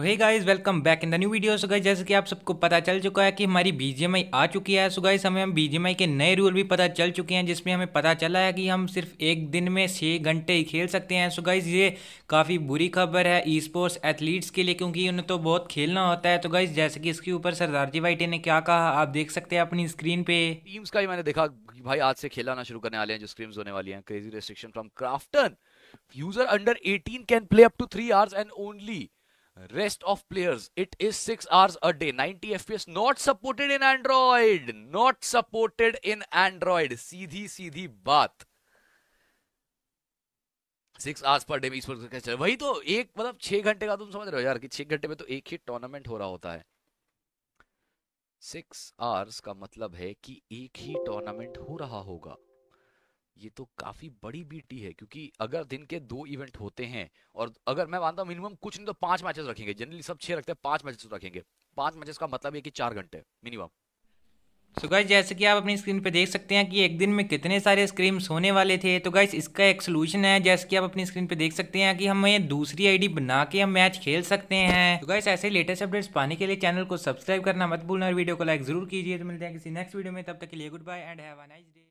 तो hey guys welcome back in the new video so guys जैसे कि आप सबको पता चल चुका है कि हमारी बीजेएमआई आ चुकी है सो गाइस हमें बीजेएमआई के नए रूल भी पता चल चुके हैं जिसमें हमें पता चला है कि हम सिर्फ एक दिन में छः घंटे ही खेल सकते हैं सुगाइज ये काफ़ी बुरी खबर है ई स्पोर्ट्स एथलीट्स के लिए क्योंकि उन्हें तो बहुत खेलना होता है तो गाइज जैसे कि इसके ऊपर सरदार जी वाइटे ने क्या कहा आप देख सकते हैं अपनी स्क्रीन पे टीम्स का भी मैंने देखा भाई आज से खेलाना शुरू करने वाले हैं जो स्क्रीम्स होने वाली हैं crazy restriction from Krafton user under eighteen can play up to three hours and only rest of players it is 6 hours a day 90 fps not supported in android not supported in android सीधी सीधी बात six hours पर day में sports चल वही तो एक मतलब छह घंटे का तुम समझ रहे हो यार छह घंटे में तो एक ही टूर्नामेंट हो रहा होता है सिक्स आवर्स का मतलब है कि एक ही टूर्नामेंट हो रहा होगा ये तो काफी बड़ी बीटी है क्योंकि अगर दिन के दो इवेंट होते हैं और अगर मैं मानता हूँ मिनिमम कुछ नहीं तो पांच मैचेस रखेंगे जनरली सब छह रखते हैं पांच मैचेस तो रखेंगे पांच मैचेस का मतलब ये कि चार घंटे मिनिमम सो so गाइज जैसे कि आप अपनी स्क्रीन पे देख सकते हैं कि एक दिन में कितने सारे स्क्रीम्स होने वाले थे तो गाइज इसका एक सोल्यूशन है जैसे कि आप अपनी स्क्रीन पे देख सकते हैं कि हम ये दूसरी आईडी बना के हम मैच खेल सकते हैं तो गाइज ऐसे लेटेस्ट अपडेट्स पाने के लिए चैनल को सब्सक्राइब करना मत भूलना और वीडियो को लाइक जरूर कीजिए तो मिलते हैं किसी नेक्स्ट वीडियो में तब तक के लिए good bye and have a nice day